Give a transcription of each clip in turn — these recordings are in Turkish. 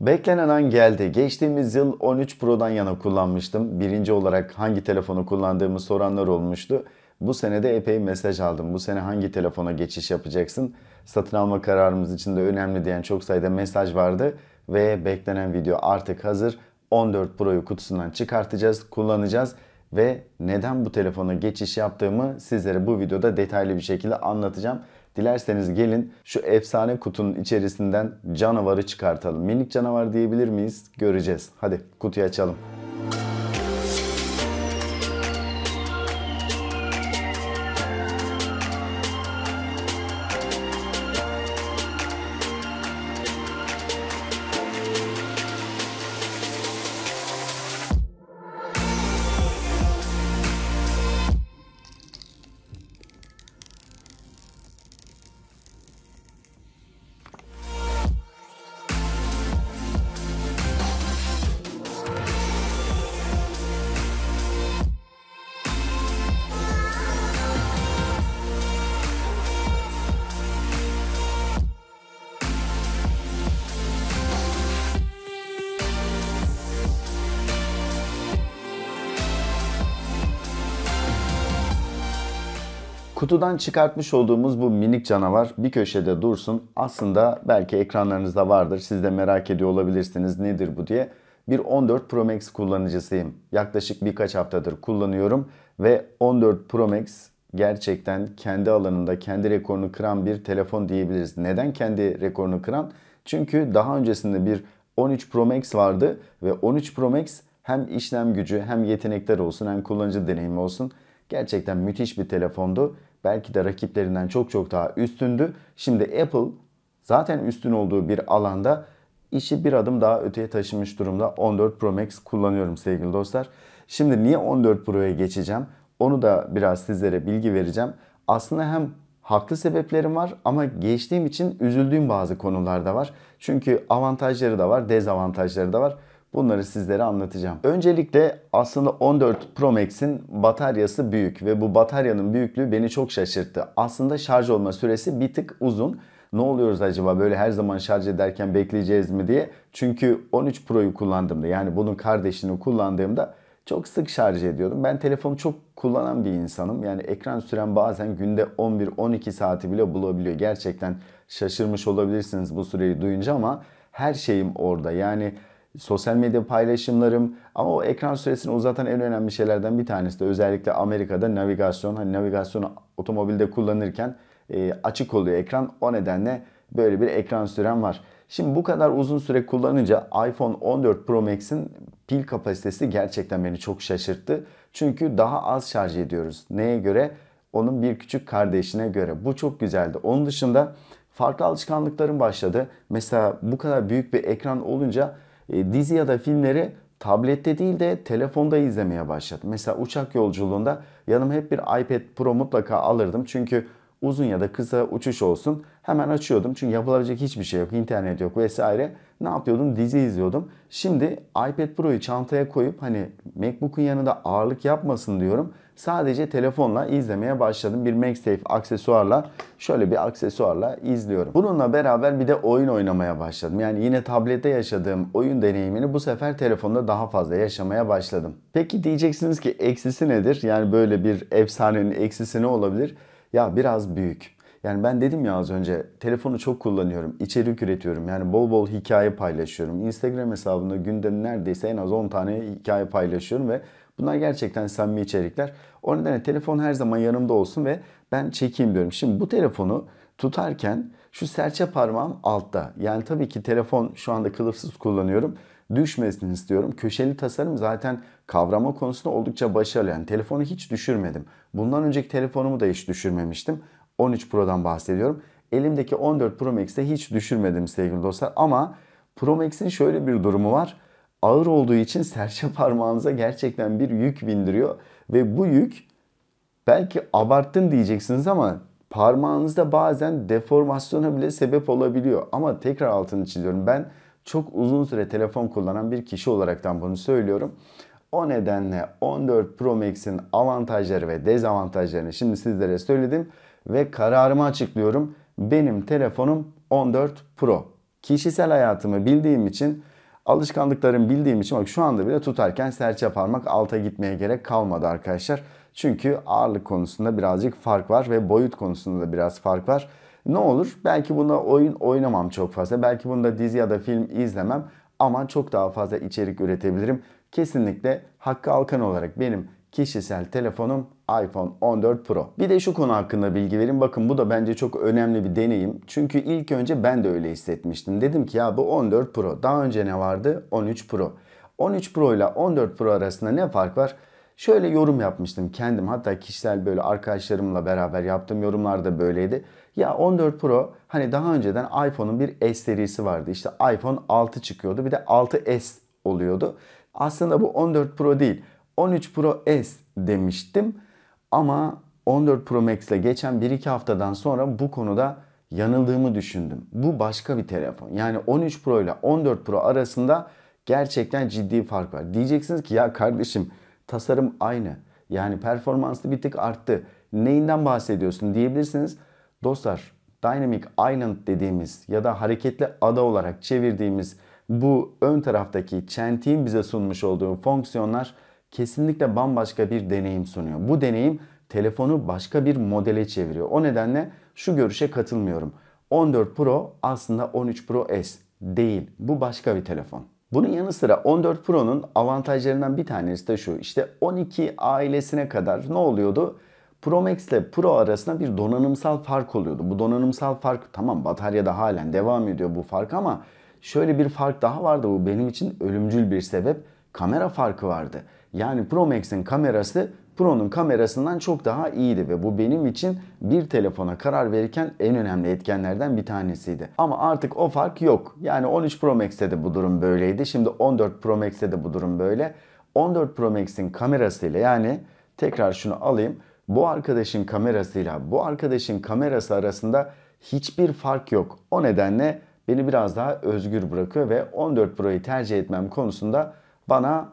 Beklenen an geldi. Geçtiğimiz yıl 13 Pro'dan yana kullanmıştım. Birinci olarak hangi telefonu kullandığımı soranlar olmuştu. Bu sene de epey mesaj aldım. Bu sene hangi telefona geçiş yapacaksın? Satın alma kararımız için de önemli diyen çok sayıda mesaj vardı. Ve beklenen video artık hazır. 14 Pro'yu kutusundan çıkartacağız, kullanacağız. Ve neden bu telefona geçiş yaptığımı sizlere bu videoda detaylı bir şekilde anlatacağım. Dilerseniz gelin şu efsane kutunun içerisinden canavarı çıkartalım. Minik canavar diyebilir miyiz? Göreceğiz. Hadi kutuyu açalım. Kutudan çıkartmış olduğumuz bu minik canavar bir köşede dursun. Aslında belki ekranlarınızda vardır. Siz de merak ediyor olabilirsiniz nedir bu diye. Bir 14 Pro Max kullanıcısıyım. Yaklaşık birkaç haftadır kullanıyorum ve 14 Pro Max gerçekten kendi alanında kendi rekorunu kıran bir telefon diyebiliriz. Neden kendi rekorunu kıran? Çünkü daha öncesinde bir 13 Pro Max vardı ve 13 Pro Max hem işlem gücü hem yetenekler olsun hem kullanıcı deneyimi olsun gerçekten müthiş bir telefondu belki de rakiplerinden çok çok daha üstündü. Şimdi Apple zaten üstün olduğu bir alanda işi bir adım daha öteye taşımış durumda. 14 Pro Max kullanıyorum sevgili dostlar. Şimdi niye 14 Pro'ya geçeceğim? Onu da biraz sizlere bilgi vereceğim. Aslında hem haklı sebeplerim var ama geçtiğim için üzüldüğüm bazı konular da var. Çünkü avantajları da var, dezavantajları da var. Bunları sizlere anlatacağım. Öncelikle aslında 14 Pro Max'in bataryası büyük ve bu bataryanın büyüklüğü beni çok şaşırttı. Aslında şarj olma süresi bir tık uzun. Ne oluyoruz acaba böyle her zaman şarj ederken bekleyeceğiz mi diye. Çünkü 13 Pro'yu kullandığımda yani bunun kardeşini kullandığımda çok sık şarj ediyordum. Ben telefonu çok kullanan bir insanım. Yani ekran süren bazen günde 11-12 saati bile bulabiliyor. Gerçekten şaşırmış olabilirsiniz bu süreyi duyunca ama her şeyim orada. Yani sosyal medya paylaşımlarım ama o ekran süresini uzatan en önemli şeylerden bir tanesi de özellikle Amerika'da navigasyon. Hani navigasyonu otomobilde kullanırken e, açık oluyor ekran. O nedenle böyle bir ekran sürem var. Şimdi bu kadar uzun süre kullanınca iPhone 14 Pro Max'in pil kapasitesi gerçekten beni çok şaşırttı. Çünkü daha az şarj ediyoruz. Neye göre? Onun bir küçük kardeşine göre. Bu çok güzeldi. Onun dışında farklı alışkanlıklarım başladı. Mesela bu kadar büyük bir ekran olunca e, dizi ya da filmleri tablette değil de telefonda izlemeye başladım. Mesela uçak yolculuğunda yanıma hep bir iPad Pro mutlaka alırdım. Çünkü uzun ya da kısa uçuş olsun hemen açıyordum. Çünkü yapılabilecek hiçbir şey yok. internet yok vesaire. Ne yapıyordum? Dizi izliyordum. Şimdi iPad Pro'yu çantaya koyup hani MacBook'un yanında ağırlık yapmasın diyorum. Sadece telefonla izlemeye başladım. Bir MagSafe aksesuarla şöyle bir aksesuarla izliyorum. Bununla beraber bir de oyun oynamaya başladım. Yani yine tablette yaşadığım oyun deneyimini bu sefer telefonda daha fazla yaşamaya başladım. Peki diyeceksiniz ki eksisi nedir? Yani böyle bir efsanenin eksisi ne olabilir? Ya biraz büyük. Yani ben dedim ya az önce telefonu çok kullanıyorum, içerik üretiyorum. Yani bol bol hikaye paylaşıyorum. Instagram hesabında günde neredeyse en az 10 tane hikaye paylaşıyorum ve Bunlar gerçekten samimi içerikler. O nedenle telefon her zaman yanımda olsun ve ben çekeyim diyorum. Şimdi bu telefonu tutarken şu serçe parmağım altta. Yani tabii ki telefon şu anda kılıfsız kullanıyorum. Düşmesini istiyorum. Köşeli tasarım zaten kavrama konusunda oldukça başarılı. Yani telefonu hiç düşürmedim. Bundan önceki telefonumu da hiç düşürmemiştim. 13 Pro'dan bahsediyorum. Elimdeki 14 Pro Max'te hiç düşürmedim sevgili dostlar. Ama Pro Max'in şöyle bir durumu var ağır olduğu için serçe parmağınıza gerçekten bir yük bindiriyor. Ve bu yük belki abarttın diyeceksiniz ama parmağınızda bazen deformasyona bile sebep olabiliyor. Ama tekrar altını çiziyorum. Ben çok uzun süre telefon kullanan bir kişi olaraktan bunu söylüyorum. O nedenle 14 Pro Max'in avantajları ve dezavantajlarını şimdi sizlere söyledim ve kararımı açıklıyorum. Benim telefonum 14 Pro. Kişisel hayatımı bildiğim için Alışkanlıklarım bildiğim için bak şu anda bile tutarken serçe parmak alta gitmeye gerek kalmadı arkadaşlar. Çünkü ağırlık konusunda birazcık fark var ve boyut konusunda da biraz fark var. Ne olur belki bunda oyun oynamam çok fazla. Belki bunda dizi ya da film izlemem ama çok daha fazla içerik üretebilirim. Kesinlikle Hakkı Alkan olarak benim kişisel telefonum iPhone 14 Pro. Bir de şu konu hakkında bilgi verin. Bakın bu da bence çok önemli bir deneyim. Çünkü ilk önce ben de öyle hissetmiştim. Dedim ki ya bu 14 Pro. Daha önce ne vardı? 13 Pro. 13 Pro ile 14 Pro arasında ne fark var? Şöyle yorum yapmıştım kendim hatta kişisel böyle arkadaşlarımla beraber yaptığım yorumlar da böyleydi. Ya 14 Pro hani daha önceden iPhone'un bir S serisi vardı. İşte iPhone 6 çıkıyordu bir de 6S oluyordu. Aslında bu 14 Pro değil 13 Pro S demiştim. Ama 14 Pro Max'le geçen 1-2 haftadan sonra bu konuda yanıldığımı düşündüm. Bu başka bir telefon. Yani 13 Pro ile 14 Pro arasında gerçekten ciddi fark var. Diyeceksiniz ki ya kardeşim tasarım aynı. Yani performanslı bir tık arttı. Neyinden bahsediyorsun diyebilirsiniz. Dostlar Dynamic Island dediğimiz ya da hareketli ada olarak çevirdiğimiz bu ön taraftaki çentiğin bize sunmuş olduğu fonksiyonlar kesinlikle bambaşka bir deneyim sunuyor. Bu deneyim telefonu başka bir modele çeviriyor. O nedenle şu görüşe katılmıyorum. 14 Pro aslında 13 Pro S değil. Bu başka bir telefon. Bunun yanı sıra 14 Pro'nun avantajlarından bir tanesi de şu. İşte 12 ailesine kadar ne oluyordu? Pro Max ile Pro arasında bir donanımsal fark oluyordu. Bu donanımsal fark tamam bataryada halen devam ediyor bu fark ama şöyle bir fark daha vardı. Bu benim için ölümcül bir sebep. Kamera farkı vardı. Yani Pro Max'in kamerası Pro'nun kamerasından çok daha iyiydi ve bu benim için bir telefona karar verirken en önemli etkenlerden bir tanesiydi. Ama artık o fark yok. Yani 13 Pro Max'te de bu durum böyleydi. Şimdi 14 Pro Max'te de bu durum böyle. 14 Pro Max'in kamerasıyla yani tekrar şunu alayım. Bu arkadaşın kamerasıyla bu arkadaşın kamerası arasında hiçbir fark yok. O nedenle beni biraz daha özgür bırakıyor ve 14 Pro'yu tercih etmem konusunda bana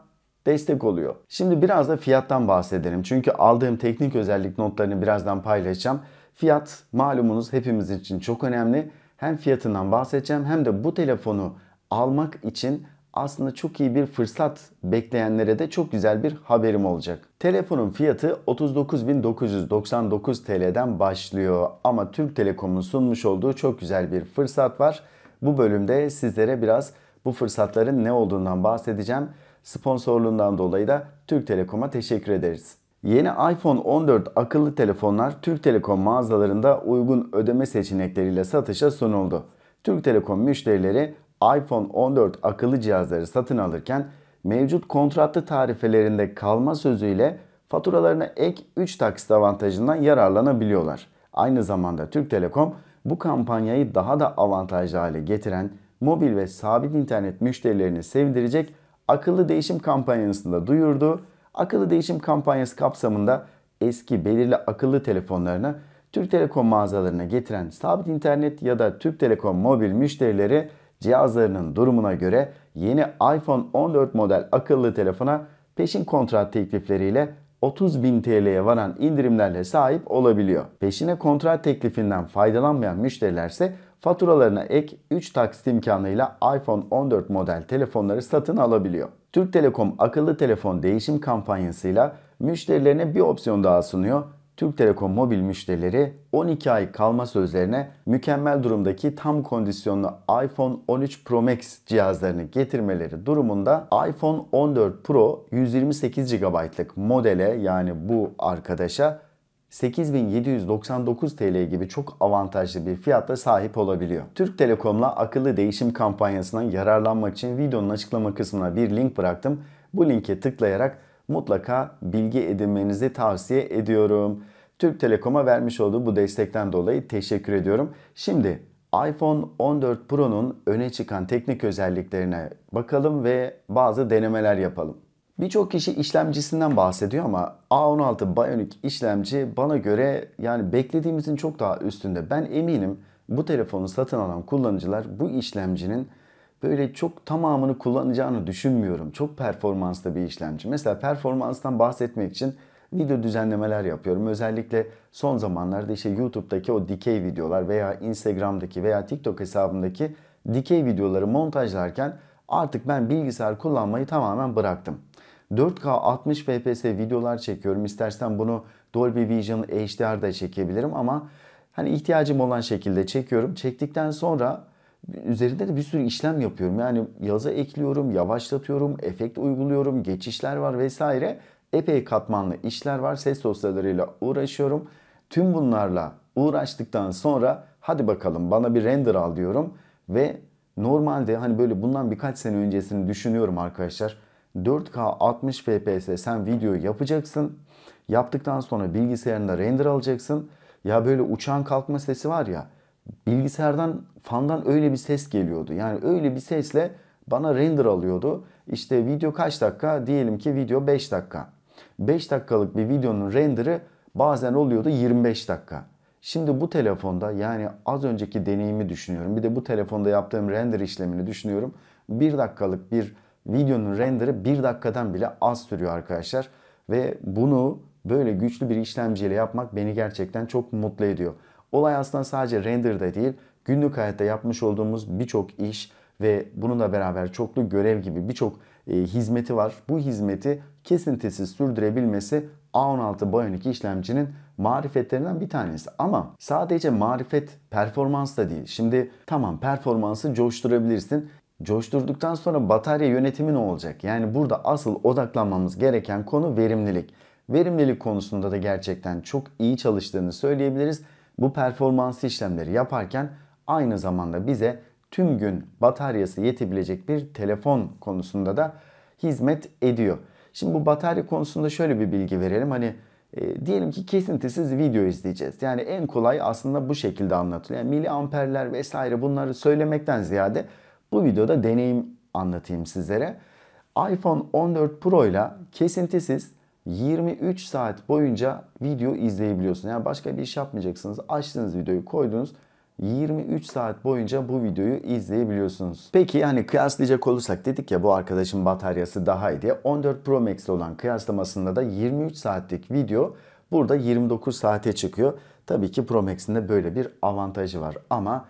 destek oluyor. Şimdi biraz da fiyattan bahsedelim. Çünkü aldığım teknik özellik notlarını birazdan paylaşacağım. Fiyat malumunuz hepimiz için çok önemli. Hem fiyatından bahsedeceğim hem de bu telefonu almak için aslında çok iyi bir fırsat bekleyenlere de çok güzel bir haberim olacak. Telefonun fiyatı 39.999 TL'den başlıyor ama Türk Telekom'un sunmuş olduğu çok güzel bir fırsat var. Bu bölümde sizlere biraz bu fırsatların ne olduğundan bahsedeceğim. Sponsorluğundan dolayı da Türk Telekom'a teşekkür ederiz. Yeni iPhone 14 akıllı telefonlar Türk Telekom mağazalarında uygun ödeme seçenekleriyle satışa sunuldu. Türk Telekom müşterileri iPhone 14 akıllı cihazları satın alırken mevcut kontratlı tarifelerinde kalma sözüyle faturalarına ek 3 taksit avantajından yararlanabiliyorlar. Aynı zamanda Türk Telekom bu kampanyayı daha da avantajlı hale getiren mobil ve sabit internet müşterilerini sevindirecek akıllı değişim kampanyasında duyurdu. Akıllı değişim kampanyası kapsamında eski belirli akıllı telefonlarını Türk Telekom mağazalarına getiren sabit internet ya da Türk Telekom mobil müşterileri cihazlarının durumuna göre yeni iPhone 14 model akıllı telefona peşin kontrat teklifleriyle 30 bin TL'ye varan indirimlerle sahip olabiliyor. Peşine kontrat teklifinden faydalanmayan müşterilerse faturalarına ek 3 taksit imkanıyla iPhone 14 model telefonları satın alabiliyor. Türk Telekom akıllı telefon değişim kampanyasıyla müşterilerine bir opsiyon daha sunuyor. Türk Telekom mobil müşterileri 12 ay kalma sözlerine mükemmel durumdaki tam kondisyonlu iPhone 13 Pro Max cihazlarını getirmeleri durumunda iPhone 14 Pro 128 GB'lık modele yani bu arkadaşa 8799 TL gibi çok avantajlı bir fiyatta sahip olabiliyor. Türk Telekom'la akıllı değişim kampanyasından yararlanmak için videonun açıklama kısmına bir link bıraktım. Bu linke tıklayarak mutlaka bilgi edinmenizi tavsiye ediyorum. Türk Telekom'a vermiş olduğu bu destekten dolayı teşekkür ediyorum. Şimdi iPhone 14 Pro'nun öne çıkan teknik özelliklerine bakalım ve bazı denemeler yapalım. Birçok kişi işlemcisinden bahsediyor ama A16 Bionic işlemci bana göre yani beklediğimizin çok daha üstünde. Ben eminim bu telefonu satın alan kullanıcılar bu işlemcinin böyle çok tamamını kullanacağını düşünmüyorum. Çok performanslı bir işlemci. Mesela performanstan bahsetmek için video düzenlemeler yapıyorum. Özellikle son zamanlarda işte YouTube'daki o dikey videolar veya Instagram'daki veya TikTok hesabımdaki dikey videoları montajlarken artık ben bilgisayar kullanmayı tamamen bıraktım. 4K 60 FPS videolar çekiyorum. İstersen bunu Dolby Vision HDR'da çekebilirim ama hani ihtiyacım olan şekilde çekiyorum. Çektikten sonra üzerinde de bir sürü işlem yapıyorum. Yani yaza ekliyorum, yavaşlatıyorum, efekt uyguluyorum, geçişler var vesaire. Epey katmanlı işler var. Ses dosyalarıyla uğraşıyorum. Tüm bunlarla uğraştıktan sonra hadi bakalım bana bir render al diyorum ve normalde hani böyle bundan birkaç sene öncesini düşünüyorum arkadaşlar. 4K 60 FPS sen video yapacaksın. Yaptıktan sonra bilgisayarında render alacaksın. Ya böyle uçağın kalkma sesi var ya bilgisayardan fandan öyle bir ses geliyordu. Yani öyle bir sesle bana render alıyordu. İşte video kaç dakika? Diyelim ki video 5 dakika. 5 dakikalık bir videonun renderı bazen oluyordu 25 dakika. Şimdi bu telefonda yani az önceki deneyimi düşünüyorum. Bir de bu telefonda yaptığım render işlemini düşünüyorum. 1 dakikalık bir videonun renderı 1 dakikadan bile az sürüyor arkadaşlar. Ve bunu böyle güçlü bir işlemciyle yapmak beni gerçekten çok mutlu ediyor. Olay aslında sadece renderde değil, günlük hayatta yapmış olduğumuz birçok iş ve bununla beraber çoklu görev gibi birçok e, hizmeti var. Bu hizmeti kesintisiz sürdürebilmesi A16 Bionic işlemcinin marifetlerinden bir tanesi. Ama sadece marifet performans da değil. Şimdi tamam performansı coşturabilirsin. Coşturduktan sonra batarya yönetimi ne olacak? Yani burada asıl odaklanmamız gereken konu verimlilik. Verimlilik konusunda da gerçekten çok iyi çalıştığını söyleyebiliriz. Bu performans işlemleri yaparken aynı zamanda bize tüm gün bataryası yetebilecek bir telefon konusunda da hizmet ediyor. Şimdi bu batarya konusunda şöyle bir bilgi verelim. Hani e, diyelim ki kesintisiz video izleyeceğiz. Yani en kolay aslında bu şekilde anlatılıyor. Yani amperler vesaire bunları söylemekten ziyade bu videoda deneyim anlatayım sizlere. iPhone 14 Pro ile kesintisiz 23 saat boyunca video izleyebiliyorsunuz. Yani başka bir iş yapmayacaksınız. Açtığınız videoyu koydunuz. 23 saat boyunca bu videoyu izleyebiliyorsunuz. Peki yani kıyaslayacak olursak dedik ya bu arkadaşın bataryası daha iyi diye. 14 Pro Max ile olan kıyaslamasında da 23 saatlik video burada 29 saate çıkıyor. Tabii ki Pro Max'in de böyle bir avantajı var ama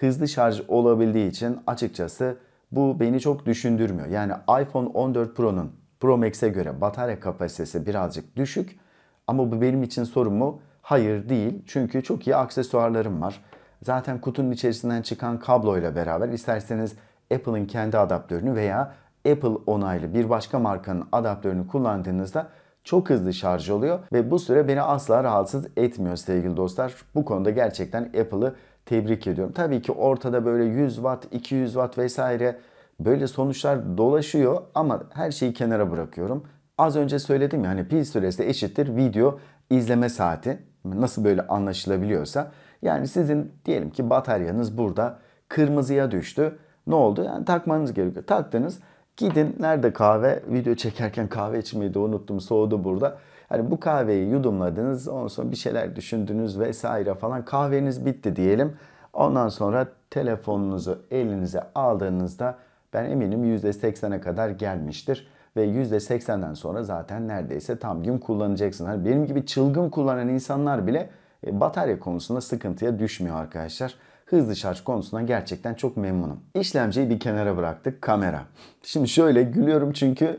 hızlı şarj olabildiği için açıkçası bu beni çok düşündürmüyor. Yani iPhone 14 Pro'nun Pro Max'e göre batarya kapasitesi birazcık düşük ama bu benim için sorun mu? Hayır değil. Çünkü çok iyi aksesuarlarım var. Zaten kutunun içerisinden çıkan kabloyla beraber isterseniz Apple'ın kendi adaptörünü veya Apple onaylı bir başka markanın adaptörünü kullandığınızda çok hızlı şarj oluyor ve bu süre beni asla rahatsız etmiyor sevgili dostlar. Bu konuda gerçekten Apple'ı tebrik ediyorum. Tabii ki ortada böyle 100 watt, 200 watt vesaire böyle sonuçlar dolaşıyor ama her şeyi kenara bırakıyorum. Az önce söyledim ya hani pil süresi eşittir video izleme saati. Nasıl böyle anlaşılabiliyorsa. Yani sizin diyelim ki bataryanız burada kırmızıya düştü. Ne oldu? Yani takmanız gerekiyor. Taktınız. Gidin nerede kahve? Video çekerken kahve içmeyi de unuttum. Soğudu burada. Hani bu kahveyi yudumladınız, ondan sonra bir şeyler düşündünüz vesaire falan. Kahveniz bitti diyelim. Ondan sonra telefonunuzu elinize aldığınızda ben eminim %80'e kadar gelmiştir. Ve %80'den sonra zaten neredeyse tam gün kullanacaksın. Hani benim gibi çılgın kullanan insanlar bile e, batarya konusunda sıkıntıya düşmüyor arkadaşlar. Hızlı şarj konusunda gerçekten çok memnunum. İşlemciyi bir kenara bıraktık. Kamera. Şimdi şöyle gülüyorum çünkü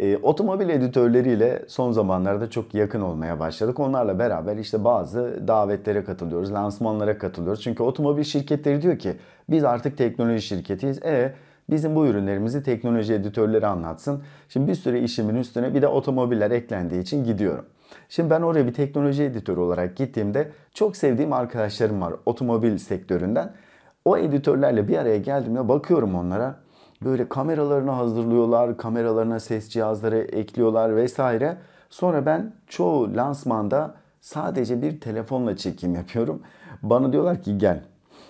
e, otomobil editörleriyle son zamanlarda çok yakın olmaya başladık. Onlarla beraber işte bazı davetlere katılıyoruz, lansmanlara katılıyoruz. Çünkü otomobil şirketleri diyor ki biz artık teknoloji şirketiyiz. E bizim bu ürünlerimizi teknoloji editörleri anlatsın. Şimdi bir sürü işimin üstüne bir de otomobiller eklendiği için gidiyorum. Şimdi ben oraya bir teknoloji editörü olarak gittiğimde çok sevdiğim arkadaşlarım var otomobil sektöründen. O editörlerle bir araya geldiğimde bakıyorum onlara böyle kameralarını hazırlıyorlar, kameralarına ses cihazları ekliyorlar vesaire. Sonra ben çoğu lansmanda sadece bir telefonla çekim yapıyorum. Bana diyorlar ki gel.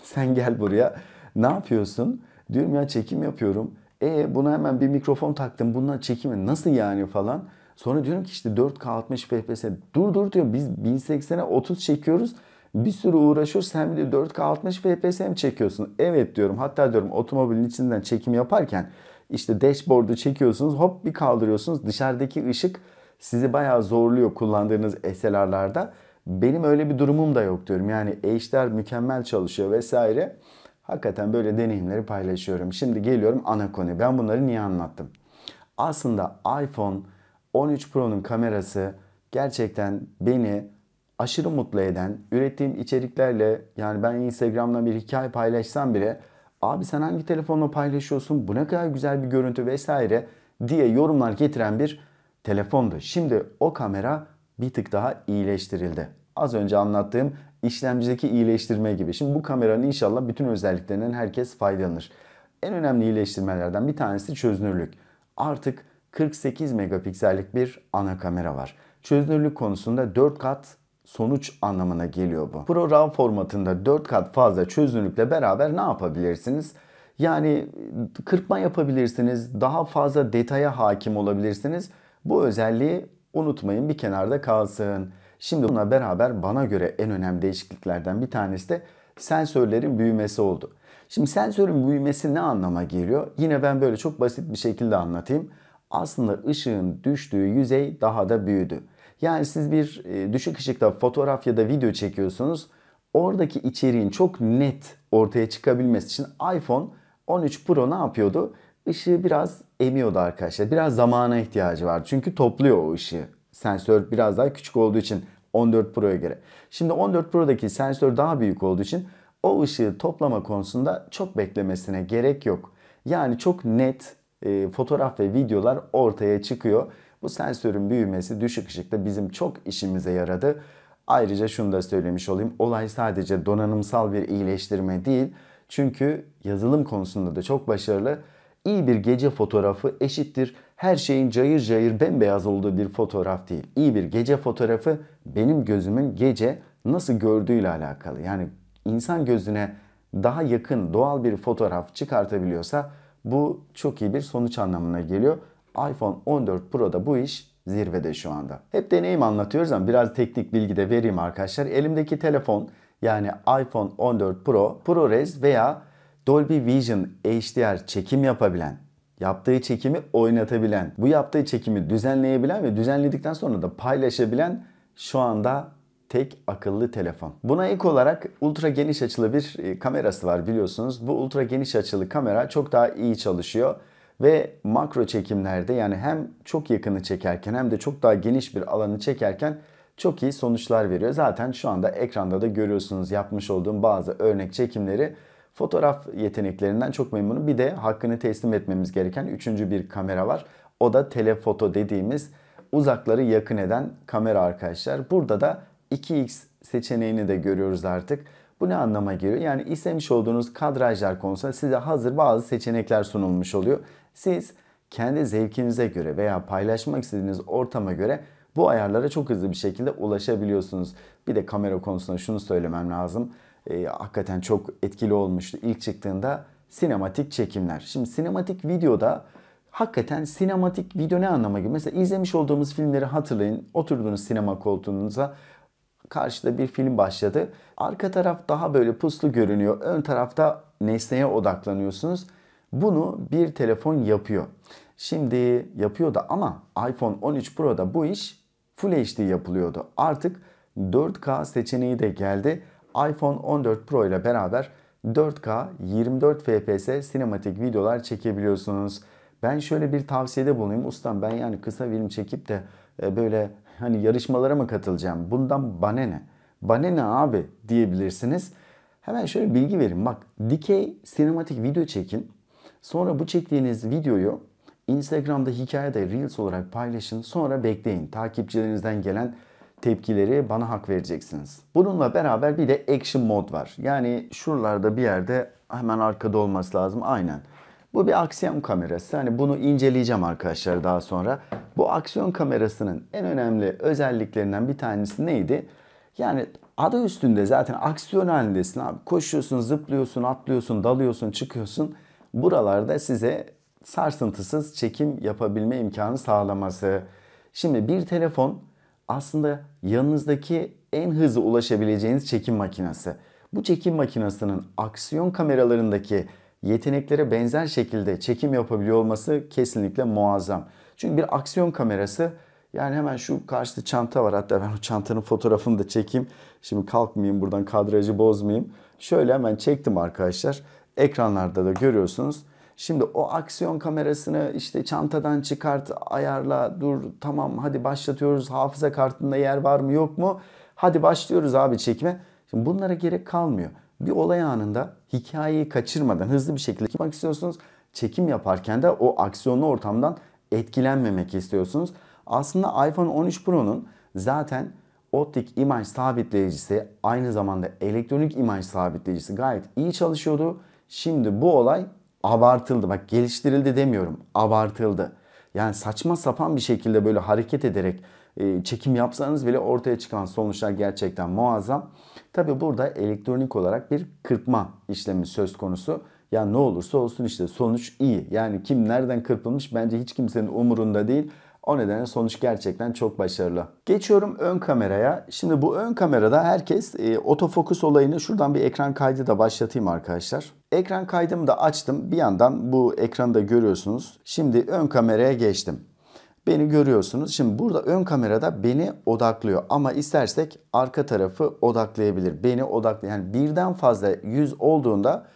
Sen gel buraya. Ne yapıyorsun? Diyorum ya çekim yapıyorum. E buna hemen bir mikrofon taktım. Bundan çekimi nasıl yani falan. Sonra diyorum ki işte 4K 60 FPS. Dur dur diyor. Biz 1080'e 30 çekiyoruz. Bir sürü uğraşıyorsun hem bir de 4K 60 FPS mi çekiyorsun? Evet diyorum. Hatta diyorum otomobilin içinden çekim yaparken işte dashboard'u çekiyorsunuz hop bir kaldırıyorsunuz. Dışarıdaki ışık sizi bayağı zorluyor kullandığınız SLR'larda. Benim öyle bir durumum da yok diyorum. Yani HDR mükemmel çalışıyor vesaire. Hakikaten böyle deneyimleri paylaşıyorum. Şimdi geliyorum ana konu Ben bunları niye anlattım? Aslında iPhone 13 Pro'nun kamerası gerçekten beni aşırı mutlu eden, ürettiğim içeriklerle yani ben Instagram'dan bir hikaye paylaşsam bile abi sen hangi telefonla paylaşıyorsun bu ne kadar güzel bir görüntü vesaire diye yorumlar getiren bir telefondu. Şimdi o kamera bir tık daha iyileştirildi. Az önce anlattığım işlemcideki iyileştirme gibi. Şimdi bu kameranın inşallah bütün özelliklerinden herkes faydalanır. En önemli iyileştirmelerden bir tanesi çözünürlük. Artık 48 megapiksellik bir ana kamera var. Çözünürlük konusunda 4 kat sonuç anlamına geliyor bu. Pro RAW formatında 4 kat fazla çözünürlükle beraber ne yapabilirsiniz? Yani kırpma yapabilirsiniz, daha fazla detaya hakim olabilirsiniz. Bu özelliği unutmayın bir kenarda kalsın. Şimdi bununla beraber bana göre en önemli değişikliklerden bir tanesi de sensörlerin büyümesi oldu. Şimdi sensörün büyümesi ne anlama geliyor? Yine ben böyle çok basit bir şekilde anlatayım. Aslında ışığın düştüğü yüzey daha da büyüdü. Yani siz bir e, düşük ışıkta fotoğraf ya da video çekiyorsunuz. Oradaki içeriğin çok net ortaya çıkabilmesi için iPhone 13 Pro ne yapıyordu? Işığı biraz emiyordu arkadaşlar. Biraz zamana ihtiyacı var Çünkü topluyor o ışığı. Sensör biraz daha küçük olduğu için 14 Pro'ya göre. Şimdi 14 Pro'daki sensör daha büyük olduğu için o ışığı toplama konusunda çok beklemesine gerek yok. Yani çok net e, fotoğraf ve videolar ortaya çıkıyor. Bu sensörün büyümesi düşük ışıkta bizim çok işimize yaradı. Ayrıca şunu da söylemiş olayım. Olay sadece donanımsal bir iyileştirme değil. Çünkü yazılım konusunda da çok başarılı. İyi bir gece fotoğrafı eşittir her şeyin cayır cayır bembeyaz olduğu bir fotoğraf değil. İyi bir gece fotoğrafı benim gözümün gece nasıl gördüğüyle alakalı. Yani insan gözüne daha yakın doğal bir fotoğraf çıkartabiliyorsa bu çok iyi bir sonuç anlamına geliyor iPhone 14 Pro'da bu iş zirvede şu anda. Hep deneyim anlatıyoruz ama biraz teknik bilgi de vereyim arkadaşlar. Elimdeki telefon yani iPhone 14 Pro, ProRes veya Dolby Vision HDR çekim yapabilen, yaptığı çekimi oynatabilen, bu yaptığı çekimi düzenleyebilen ve düzenledikten sonra da paylaşabilen şu anda tek akıllı telefon. Buna ek olarak ultra geniş açılı bir e, kamerası var biliyorsunuz. Bu ultra geniş açılı kamera çok daha iyi çalışıyor ve makro çekimlerde yani hem çok yakını çekerken hem de çok daha geniş bir alanı çekerken çok iyi sonuçlar veriyor. Zaten şu anda ekranda da görüyorsunuz yapmış olduğum bazı örnek çekimleri. Fotoğraf yeteneklerinden çok memnunum. Bir de hakkını teslim etmemiz gereken üçüncü bir kamera var. O da telefoto dediğimiz uzakları yakın eden kamera arkadaşlar. Burada da 2x seçeneğini de görüyoruz artık. Bu ne anlama geliyor? Yani istemiş olduğunuz kadrajlar konusunda size hazır bazı seçenekler sunulmuş oluyor. Siz kendi zevkinize göre veya paylaşmak istediğiniz ortama göre bu ayarlara çok hızlı bir şekilde ulaşabiliyorsunuz. Bir de kamera konusunda şunu söylemem lazım. E, hakikaten çok etkili olmuştu ilk çıktığında sinematik çekimler. Şimdi sinematik videoda hakikaten sinematik video ne anlama geliyor? Mesela izlemiş olduğumuz filmleri hatırlayın. Oturduğunuz sinema koltuğunuza karşıda bir film başladı. Arka taraf daha böyle puslu görünüyor. Ön tarafta nesneye odaklanıyorsunuz. Bunu bir telefon yapıyor. Şimdi yapıyor da ama iPhone 13 Pro'da bu iş Full HD yapılıyordu. Artık 4K seçeneği de geldi. iPhone 14 Pro ile beraber 4K 24 FPS sinematik videolar çekebiliyorsunuz. Ben şöyle bir tavsiyede bulunayım. Ustam ben yani kısa film çekip de e, böyle hani yarışmalara mı katılacağım? Bundan bana ne? Bana ne abi diyebilirsiniz. Hemen şöyle bilgi verin. Bak dikey sinematik video çekin. Sonra bu çektiğiniz videoyu Instagram'da hikayede Reels olarak paylaşın. Sonra bekleyin. Takipçilerinizden gelen tepkileri bana hak vereceksiniz. Bununla beraber bir de action mod var. Yani şuralarda bir yerde hemen arkada olması lazım. Aynen. Bu bir aksiyon kamerası. Hani bunu inceleyeceğim arkadaşlar daha sonra. Bu aksiyon kamerasının en önemli özelliklerinden bir tanesi neydi? Yani adı üstünde zaten aksiyon halindesin abi. Koşuyorsun, zıplıyorsun, atlıyorsun, dalıyorsun, çıkıyorsun buralarda size sarsıntısız çekim yapabilme imkanı sağlaması. Şimdi bir telefon aslında yanınızdaki en hızlı ulaşabileceğiniz çekim makinesi. Bu çekim makinesinin aksiyon kameralarındaki yeteneklere benzer şekilde çekim yapabiliyor olması kesinlikle muazzam. Çünkü bir aksiyon kamerası yani hemen şu karşıda çanta var. Hatta ben o çantanın fotoğrafını da çekeyim. Şimdi kalkmayayım buradan kadrajı bozmayayım. Şöyle hemen çektim arkadaşlar. Ekranlarda da görüyorsunuz. Şimdi o aksiyon kamerasını işte çantadan çıkart, ayarla, dur tamam hadi başlatıyoruz. Hafıza kartında yer var mı yok mu? Hadi başlıyoruz abi çekime. Şimdi bunlara gerek kalmıyor. Bir olay anında hikayeyi kaçırmadan hızlı bir şekilde çekmek istiyorsunuz. Çekim yaparken de o aksiyonlu ortamdan etkilenmemek istiyorsunuz. Aslında iPhone 13 Pro'nun zaten optik imaj sabitleyicisi aynı zamanda elektronik imaj sabitleyicisi gayet iyi çalışıyordu. Şimdi bu olay abartıldı. Bak geliştirildi demiyorum. Abartıldı. Yani saçma sapan bir şekilde böyle hareket ederek e, çekim yapsanız bile ortaya çıkan sonuçlar gerçekten muazzam. Tabi burada elektronik olarak bir kırpma işlemi söz konusu. Ya ne olursa olsun işte sonuç iyi. Yani kim nereden kırpılmış bence hiç kimsenin umurunda değil. O nedenle sonuç gerçekten çok başarılı. Geçiyorum ön kameraya. Şimdi bu ön kamerada herkes e, otofokus olayını şuradan bir ekran kaydı da başlatayım arkadaşlar. Ekran kaydımı da açtım. Bir yandan bu ekranı da görüyorsunuz. Şimdi ön kameraya geçtim. Beni görüyorsunuz. Şimdi burada ön kamerada beni odaklıyor. Ama istersek arka tarafı odaklayabilir. Beni odaklı yani birden fazla yüz olduğunda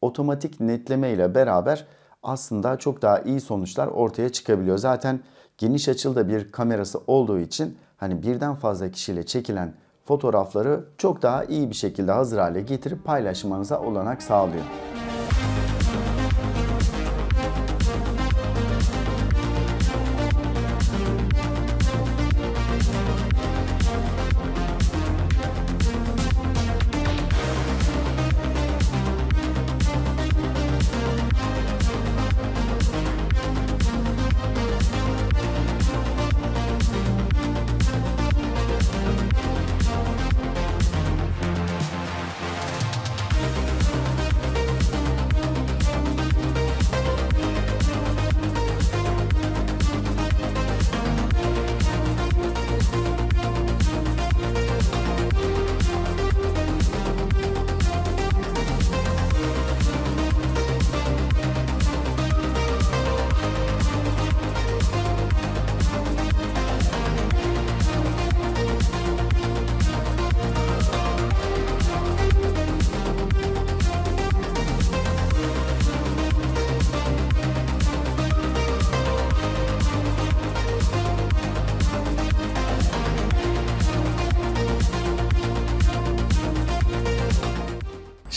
otomatik netleme ile beraber aslında çok daha iyi sonuçlar ortaya çıkabiliyor. Zaten geniş açılda bir kamerası olduğu için hani birden fazla kişiyle çekilen fotoğrafları çok daha iyi bir şekilde hazır hale getirip paylaşmanıza olanak sağlıyor.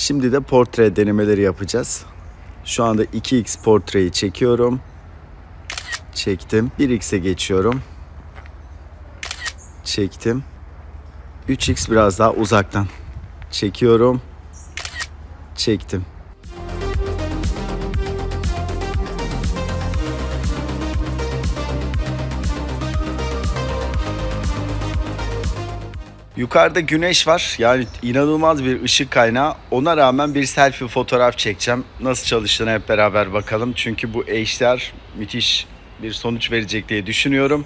Şimdi de portre denemeleri yapacağız. Şu anda 2x portreyi çekiyorum. Çektim. 1x'e geçiyorum. Çektim. 3x biraz daha uzaktan. Çekiyorum. Çektim. Yukarıda güneş var. Yani inanılmaz bir ışık kaynağı. Ona rağmen bir selfie fotoğraf çekeceğim. Nasıl çalıştığını hep beraber bakalım. Çünkü bu HDR müthiş bir sonuç verecek diye düşünüyorum.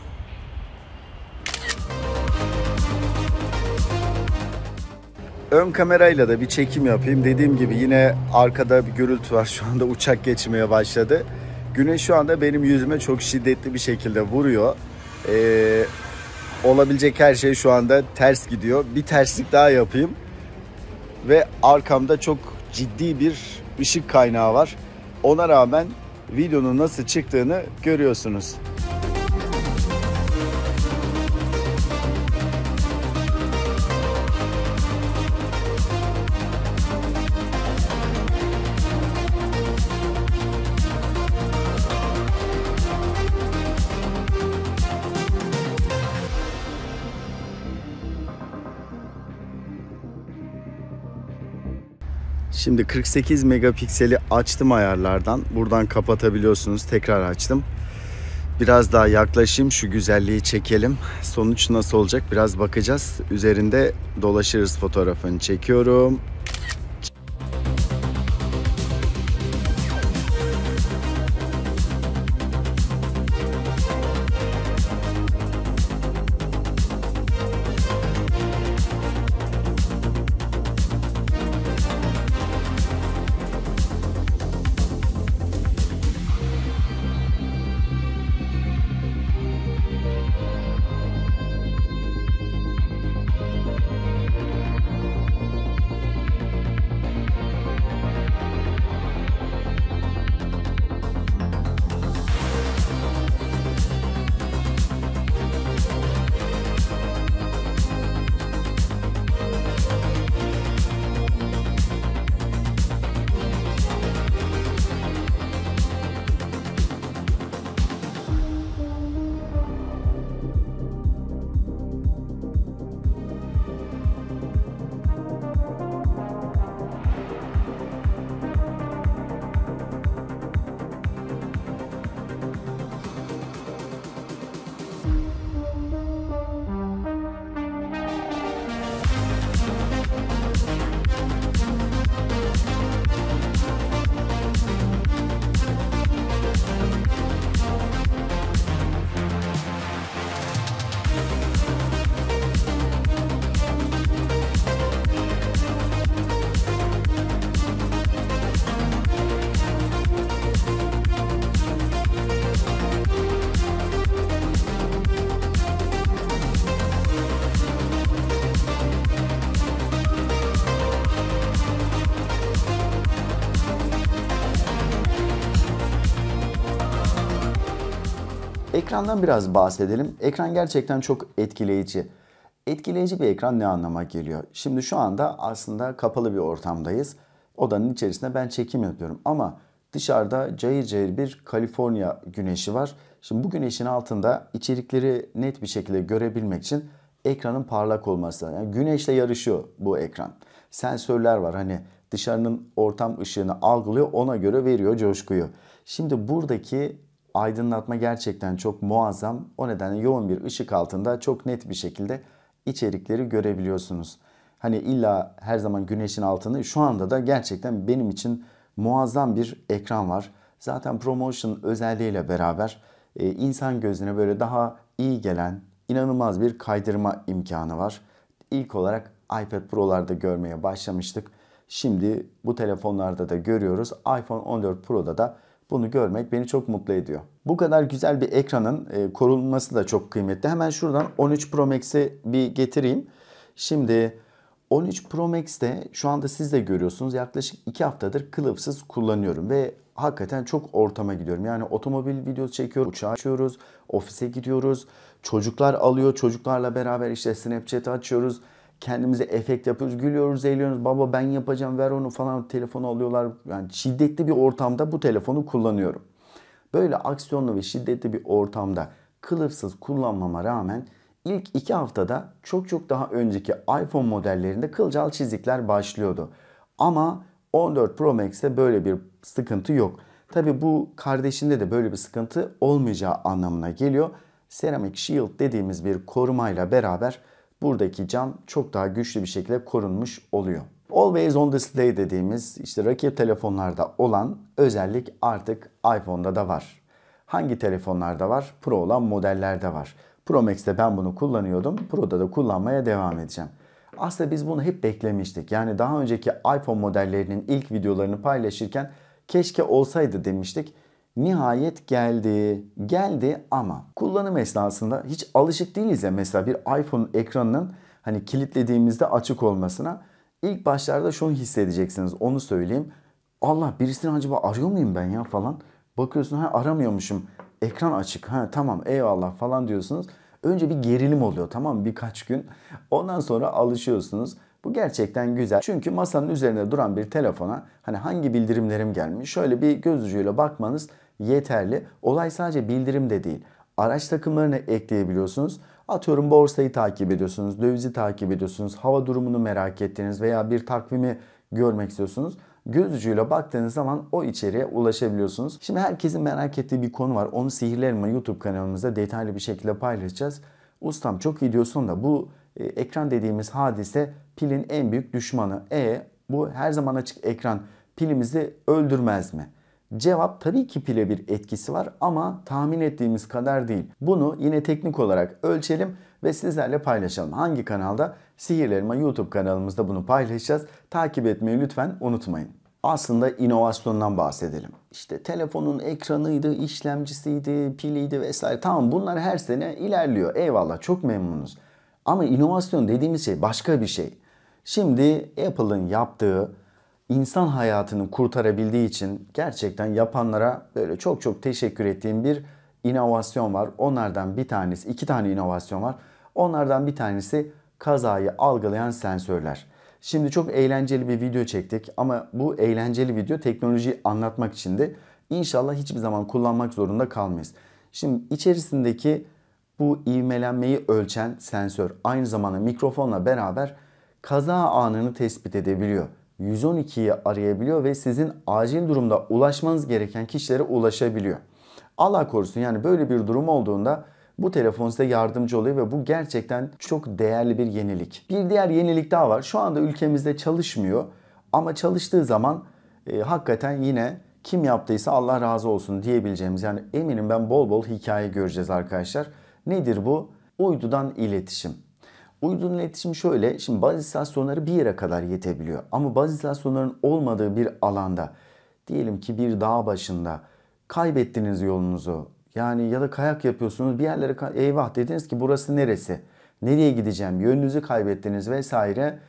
Ön kamerayla da bir çekim yapayım. Dediğim gibi yine arkada bir gürültü var. Şu anda uçak geçmeye başladı. Güneş şu anda benim yüzüme çok şiddetli bir şekilde vuruyor. Ee, olabilecek her şey şu anda ters gidiyor. Bir terslik daha yapayım. Ve arkamda çok ciddi bir ışık kaynağı var. Ona rağmen videonun nasıl çıktığını görüyorsunuz. Şimdi 48 megapikseli açtım ayarlardan. Buradan kapatabiliyorsunuz. Tekrar açtım. Biraz daha yaklaşayım şu güzelliği çekelim. Sonuç nasıl olacak biraz bakacağız. Üzerinde dolaşırız fotoğrafını çekiyorum. ekrandan biraz bahsedelim. Ekran gerçekten çok etkileyici. Etkileyici bir ekran ne anlama geliyor? Şimdi şu anda aslında kapalı bir ortamdayız. Odanın içerisinde ben çekim yapıyorum ama dışarıda cayır cayır bir Kaliforniya güneşi var. Şimdi bu güneşin altında içerikleri net bir şekilde görebilmek için ekranın parlak olması. Yani güneşle yarışıyor bu ekran. Sensörler var hani dışarının ortam ışığını algılıyor ona göre veriyor coşkuyu. Şimdi buradaki aydınlatma gerçekten çok muazzam. O nedenle yoğun bir ışık altında çok net bir şekilde içerikleri görebiliyorsunuz. Hani illa her zaman güneşin altını şu anda da gerçekten benim için muazzam bir ekran var. Zaten promotion özelliğiyle beraber e, insan gözüne böyle daha iyi gelen inanılmaz bir kaydırma imkanı var. İlk olarak iPad Pro'larda görmeye başlamıştık. Şimdi bu telefonlarda da görüyoruz. iPhone 14 Pro'da da bunu görmek beni çok mutlu ediyor. Bu kadar güzel bir ekranın e, korunması da çok kıymetli. Hemen şuradan 13 Pro Max'i bir getireyim. Şimdi 13 Pro Max'te şu anda siz de görüyorsunuz yaklaşık 2 haftadır kılıfsız kullanıyorum ve hakikaten çok ortama gidiyorum. Yani otomobil videosu çekiyoruz, uçağı açıyoruz, ofise gidiyoruz, çocuklar alıyor, çocuklarla beraber işte Snapchat açıyoruz kendimize efekt yapıyoruz. Gülüyoruz, eğleniyoruz. Baba ben yapacağım ver onu falan telefonu alıyorlar. Yani şiddetli bir ortamda bu telefonu kullanıyorum. Böyle aksiyonlu ve şiddetli bir ortamda kılıfsız kullanmama rağmen ilk iki haftada çok çok daha önceki iPhone modellerinde kılcal çizikler başlıyordu. Ama 14 Pro Max'te böyle bir sıkıntı yok. Tabi bu kardeşinde de böyle bir sıkıntı olmayacağı anlamına geliyor. Ceramic Shield dediğimiz bir korumayla beraber buradaki cam çok daha güçlü bir şekilde korunmuş oluyor. Always on display dediğimiz işte rakip telefonlarda olan özellik artık iPhone'da da var. Hangi telefonlarda var? Pro olan modellerde var. Pro Max'te ben bunu kullanıyordum. Pro'da da kullanmaya devam edeceğim. Aslında biz bunu hep beklemiştik. Yani daha önceki iPhone modellerinin ilk videolarını paylaşırken keşke olsaydı demiştik. Nihayet geldi. Geldi ama kullanım esnasında hiç alışık değiliz ya mesela bir iPhone ekranının hani kilitlediğimizde açık olmasına ilk başlarda şunu hissedeceksiniz onu söyleyeyim. Allah birisini acaba arıyor muyum ben ya falan. Bakıyorsun ha aramıyormuşum. Ekran açık. Ha tamam eyvallah falan diyorsunuz. Önce bir gerilim oluyor tamam birkaç gün. Ondan sonra alışıyorsunuz. Bu gerçekten güzel. Çünkü masanın üzerinde duran bir telefona hani hangi bildirimlerim gelmiş şöyle bir göz bakmanız yeterli. Olay sadece bildirim de değil. Araç takımlarını ekleyebiliyorsunuz. Atıyorum borsayı takip ediyorsunuz, dövizi takip ediyorsunuz, hava durumunu merak ettiğiniz veya bir takvimi görmek istiyorsunuz. Göz ucuyla baktığınız zaman o içeriye ulaşabiliyorsunuz. Şimdi herkesin merak ettiği bir konu var. Onu Sihirlerime YouTube kanalımızda detaylı bir şekilde paylaşacağız. Ustam çok iyi diyorsun da bu e, ekran dediğimiz hadise pilin en büyük düşmanı. E bu her zaman açık ekran pilimizi öldürmez mi? Cevap tabii ki pile bir etkisi var ama tahmin ettiğimiz kadar değil. Bunu yine teknik olarak ölçelim ve sizlerle paylaşalım. Hangi kanalda? Sihirlerime YouTube kanalımızda bunu paylaşacağız. Takip etmeyi lütfen unutmayın. Aslında inovasyondan bahsedelim. İşte telefonun ekranıydı, işlemcisiydi, piliydi vesaire. Tamam bunlar her sene ilerliyor. Eyvallah çok memnunuz. Ama inovasyon dediğimiz şey başka bir şey. Şimdi Apple'ın yaptığı insan hayatını kurtarabildiği için gerçekten yapanlara böyle çok çok teşekkür ettiğim bir inovasyon var. Onlardan bir tanesi, iki tane inovasyon var. Onlardan bir tanesi kazayı algılayan sensörler. Şimdi çok eğlenceli bir video çektik ama bu eğlenceli video teknolojiyi anlatmak içindi. İnşallah hiçbir zaman kullanmak zorunda kalmayız. Şimdi içerisindeki bu ivmelenmeyi ölçen sensör aynı zamanda mikrofonla beraber kaza anını tespit edebiliyor. 112'yi arayabiliyor ve sizin acil durumda ulaşmanız gereken kişilere ulaşabiliyor. Allah korusun yani böyle bir durum olduğunda bu telefon size yardımcı oluyor ve bu gerçekten çok değerli bir yenilik. Bir diğer yenilik daha var. Şu anda ülkemizde çalışmıyor ama çalıştığı zaman e, hakikaten yine kim yaptıysa Allah razı olsun diyebileceğimiz yani eminim ben bol bol hikaye göreceğiz arkadaşlar. Nedir bu? Uydudan iletişim. Uydunun iletişimi şöyle. Şimdi bazı istasyonları bir yere kadar yetebiliyor. Ama bazı istasyonların olmadığı bir alanda diyelim ki bir dağ başında kaybettiniz yolunuzu. Yani ya da kayak yapıyorsunuz bir yerlere eyvah dediniz ki burası neresi? Nereye gideceğim? Yönünüzü kaybettiniz vesaire.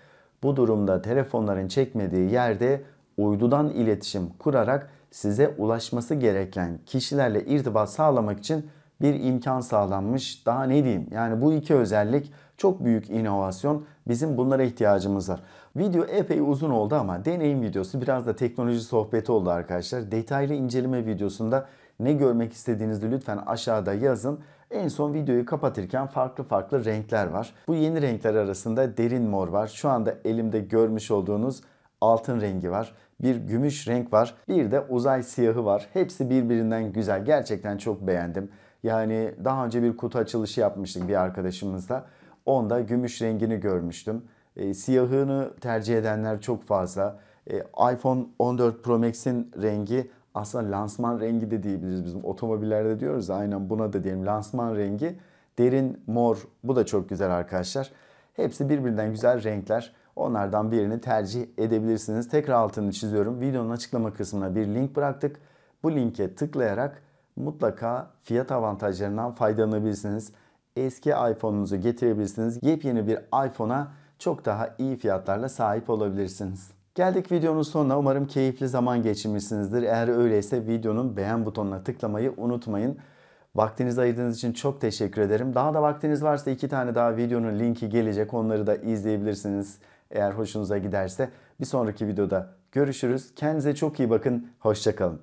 Bu durumda telefonların çekmediği yerde uydudan iletişim kurarak size ulaşması gereken kişilerle irtibat sağlamak için bir imkan sağlanmış. Daha ne diyeyim? Yani bu iki özellik çok büyük inovasyon. Bizim bunlara ihtiyacımız var. Video epey uzun oldu ama deneyim videosu biraz da teknoloji sohbeti oldu arkadaşlar. Detaylı inceleme videosunda ne görmek istediğinizi lütfen aşağıda yazın. En son videoyu kapatırken farklı farklı renkler var. Bu yeni renkler arasında derin mor var. Şu anda elimde görmüş olduğunuz altın rengi var. Bir gümüş renk var. Bir de uzay siyahı var. Hepsi birbirinden güzel. Gerçekten çok beğendim. Yani daha önce bir kutu açılışı yapmıştık bir arkadaşımızla. Onda gümüş rengini görmüştüm. E, siyahını tercih edenler çok fazla. E, iPhone 14 Pro Max'in rengi aslında lansman rengi de diyebiliriz bizim otomobillerde diyoruz aynen buna da diyelim lansman rengi. Derin mor bu da çok güzel arkadaşlar. Hepsi birbirinden güzel renkler. Onlardan birini tercih edebilirsiniz. Tekrar altını çiziyorum. Videonun açıklama kısmına bir link bıraktık. Bu linke tıklayarak mutlaka fiyat avantajlarından faydalanabilirsiniz. Eski iPhone'unuzu getirebilirsiniz. Yepyeni bir iPhone'a çok daha iyi fiyatlarla sahip olabilirsiniz. Geldik videonun sonuna. Umarım keyifli zaman geçirmişsinizdir. Eğer öyleyse videonun beğen butonuna tıklamayı unutmayın. Vaktinizi ayırdığınız için çok teşekkür ederim. Daha da vaktiniz varsa iki tane daha videonun linki gelecek. Onları da izleyebilirsiniz. Eğer hoşunuza giderse bir sonraki videoda görüşürüz. Kendinize çok iyi bakın. Hoşçakalın.